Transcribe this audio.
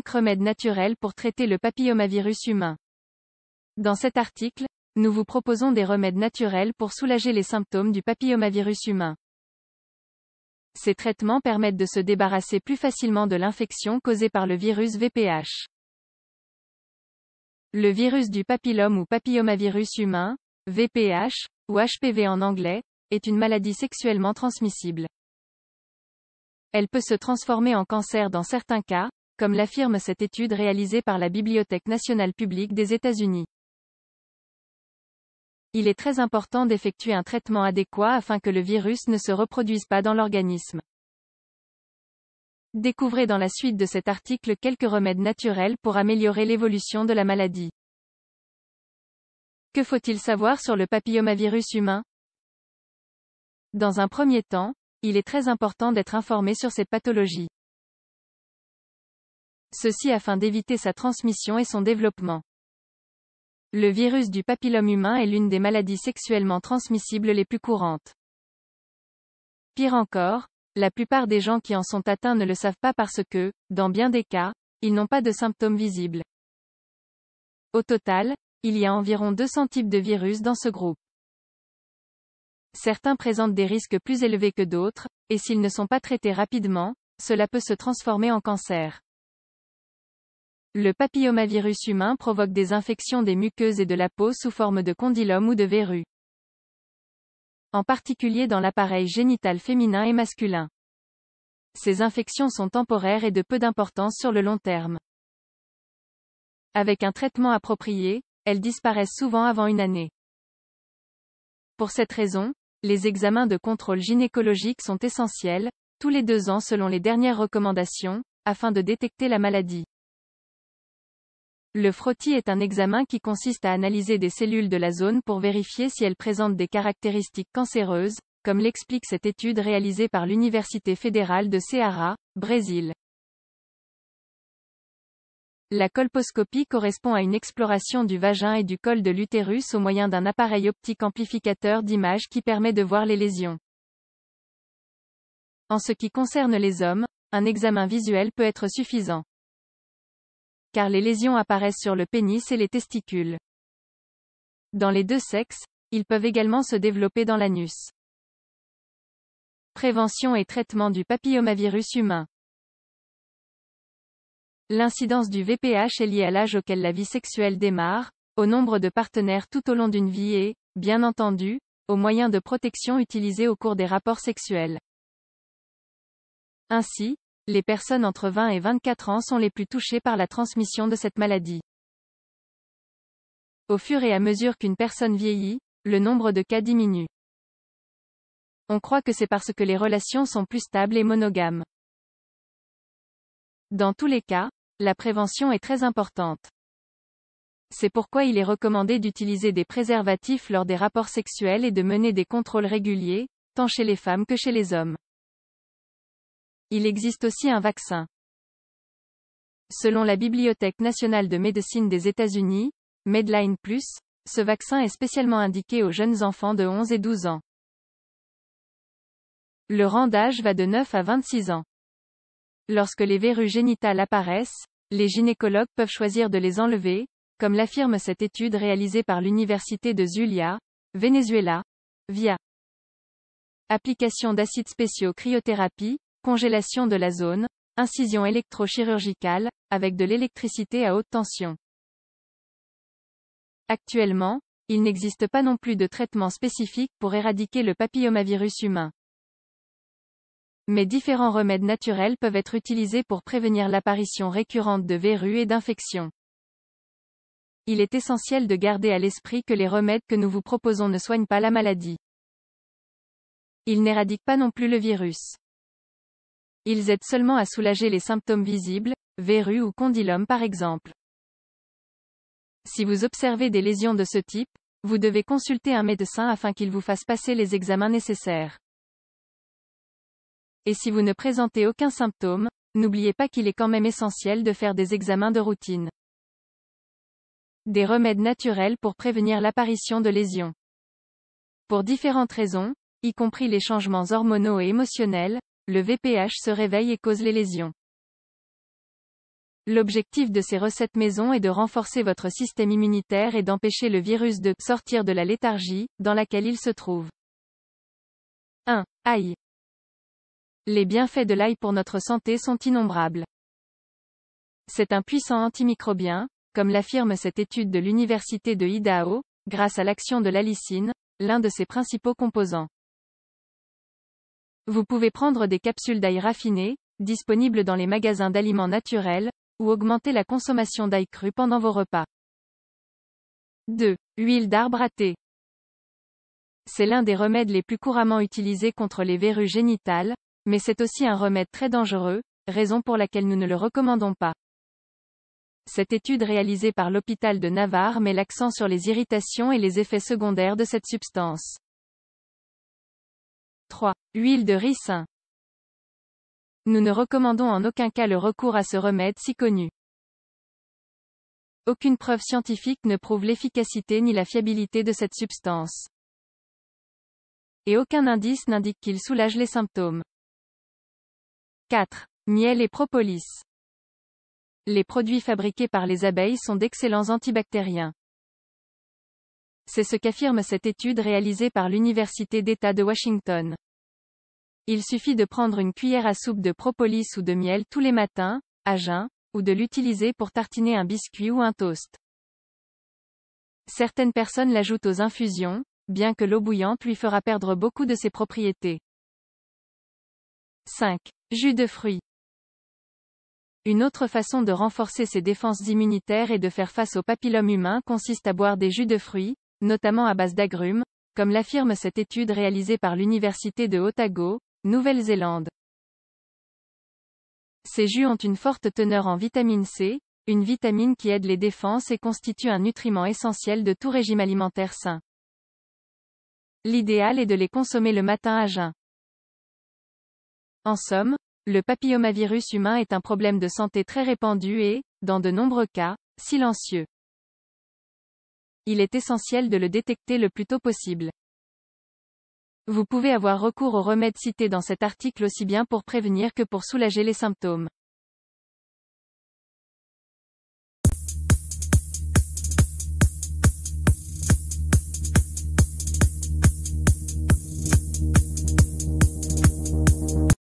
5 remèdes naturels pour traiter le papillomavirus humain. Dans cet article, nous vous proposons des remèdes naturels pour soulager les symptômes du papillomavirus humain. Ces traitements permettent de se débarrasser plus facilement de l'infection causée par le virus VPH. Le virus du papillome ou papillomavirus humain, VPH, ou HPV en anglais, est une maladie sexuellement transmissible. Elle peut se transformer en cancer dans certains cas, comme l'affirme cette étude réalisée par la Bibliothèque nationale publique des États-Unis. Il est très important d'effectuer un traitement adéquat afin que le virus ne se reproduise pas dans l'organisme. Découvrez dans la suite de cet article quelques remèdes naturels pour améliorer l'évolution de la maladie. Que faut-il savoir sur le papillomavirus humain Dans un premier temps, il est très important d'être informé sur ces pathologies ceci afin d'éviter sa transmission et son développement. Le virus du papillome humain est l'une des maladies sexuellement transmissibles les plus courantes. Pire encore, la plupart des gens qui en sont atteints ne le savent pas parce que, dans bien des cas, ils n'ont pas de symptômes visibles. Au total, il y a environ 200 types de virus dans ce groupe. Certains présentent des risques plus élevés que d'autres, et s'ils ne sont pas traités rapidement, cela peut se transformer en cancer. Le papillomavirus humain provoque des infections des muqueuses et de la peau sous forme de condylome ou de verrues. En particulier dans l'appareil génital féminin et masculin. Ces infections sont temporaires et de peu d'importance sur le long terme. Avec un traitement approprié, elles disparaissent souvent avant une année. Pour cette raison, les examens de contrôle gynécologique sont essentiels, tous les deux ans selon les dernières recommandations, afin de détecter la maladie. Le frottis est un examen qui consiste à analyser des cellules de la zone pour vérifier si elles présentent des caractéristiques cancéreuses, comme l'explique cette étude réalisée par l'Université fédérale de Ceará, Brésil. La colposcopie correspond à une exploration du vagin et du col de l'utérus au moyen d'un appareil optique amplificateur d'image qui permet de voir les lésions. En ce qui concerne les hommes, un examen visuel peut être suffisant car les lésions apparaissent sur le pénis et les testicules. Dans les deux sexes, ils peuvent également se développer dans l'anus. Prévention et traitement du papillomavirus humain. L'incidence du VPH est liée à l'âge auquel la vie sexuelle démarre, au nombre de partenaires tout au long d'une vie et, bien entendu, aux moyens de protection utilisés au cours des rapports sexuels. Ainsi, les personnes entre 20 et 24 ans sont les plus touchées par la transmission de cette maladie. Au fur et à mesure qu'une personne vieillit, le nombre de cas diminue. On croit que c'est parce que les relations sont plus stables et monogames. Dans tous les cas, la prévention est très importante. C'est pourquoi il est recommandé d'utiliser des préservatifs lors des rapports sexuels et de mener des contrôles réguliers, tant chez les femmes que chez les hommes. Il existe aussi un vaccin. Selon la Bibliothèque nationale de médecine des États-Unis, Medline Plus, ce vaccin est spécialement indiqué aux jeunes enfants de 11 et 12 ans. Le rang d'âge va de 9 à 26 ans. Lorsque les verrues génitales apparaissent, les gynécologues peuvent choisir de les enlever, comme l'affirme cette étude réalisée par l'université de Zulia, Venezuela, via application d'acides spéciaux cryothérapie, congélation de la zone, incision électrochirurgicale, avec de l'électricité à haute tension. Actuellement, il n'existe pas non plus de traitement spécifique pour éradiquer le papillomavirus humain. Mais différents remèdes naturels peuvent être utilisés pour prévenir l'apparition récurrente de verrues et d'infections. Il est essentiel de garder à l'esprit que les remèdes que nous vous proposons ne soignent pas la maladie. Ils n'éradiquent pas non plus le virus. Ils aident seulement à soulager les symptômes visibles, verrues ou condylomes par exemple. Si vous observez des lésions de ce type, vous devez consulter un médecin afin qu'il vous fasse passer les examens nécessaires. Et si vous ne présentez aucun symptôme, n'oubliez pas qu'il est quand même essentiel de faire des examens de routine. Des remèdes naturels pour prévenir l'apparition de lésions. Pour différentes raisons, y compris les changements hormonaux et émotionnels, le VPH se réveille et cause les lésions. L'objectif de ces recettes maison est de renforcer votre système immunitaire et d'empêcher le virus de sortir de la léthargie dans laquelle il se trouve. 1. Aïe. Les bienfaits de l'ail pour notre santé sont innombrables. C'est un puissant antimicrobien, comme l'affirme cette étude de l'université de Idaho, grâce à l'action de l'alicine, l'un de ses principaux composants. Vous pouvez prendre des capsules d'ail raffiné, disponibles dans les magasins d'aliments naturels, ou augmenter la consommation d'ail cru pendant vos repas. 2. Huile d'arbre à thé. C'est l'un des remèdes les plus couramment utilisés contre les verrues génitales, mais c'est aussi un remède très dangereux, raison pour laquelle nous ne le recommandons pas. Cette étude réalisée par l'hôpital de Navarre met l'accent sur les irritations et les effets secondaires de cette substance. 3. Huile de ricin. Nous ne recommandons en aucun cas le recours à ce remède si connu. Aucune preuve scientifique ne prouve l'efficacité ni la fiabilité de cette substance. Et aucun indice n'indique qu'il soulage les symptômes. 4. Miel et propolis. Les produits fabriqués par les abeilles sont d'excellents antibactériens. C'est ce qu'affirme cette étude réalisée par l'Université d'État de Washington. Il suffit de prendre une cuillère à soupe de propolis ou de miel tous les matins, à jeun, ou de l'utiliser pour tartiner un biscuit ou un toast. Certaines personnes l'ajoutent aux infusions, bien que l'eau bouillante lui fera perdre beaucoup de ses propriétés. 5. Jus de fruits. Une autre façon de renforcer ses défenses immunitaires et de faire face au papillome humain consiste à boire des jus de fruits, notamment à base d'agrumes, comme l'affirme cette étude réalisée par l'Université de Otago, Nouvelle-Zélande. Ces jus ont une forte teneur en vitamine C, une vitamine qui aide les défenses et constitue un nutriment essentiel de tout régime alimentaire sain. L'idéal est de les consommer le matin à jeun. En somme, le papillomavirus humain est un problème de santé très répandu et, dans de nombreux cas, silencieux il est essentiel de le détecter le plus tôt possible. Vous pouvez avoir recours aux remèdes cités dans cet article aussi bien pour prévenir que pour soulager les symptômes.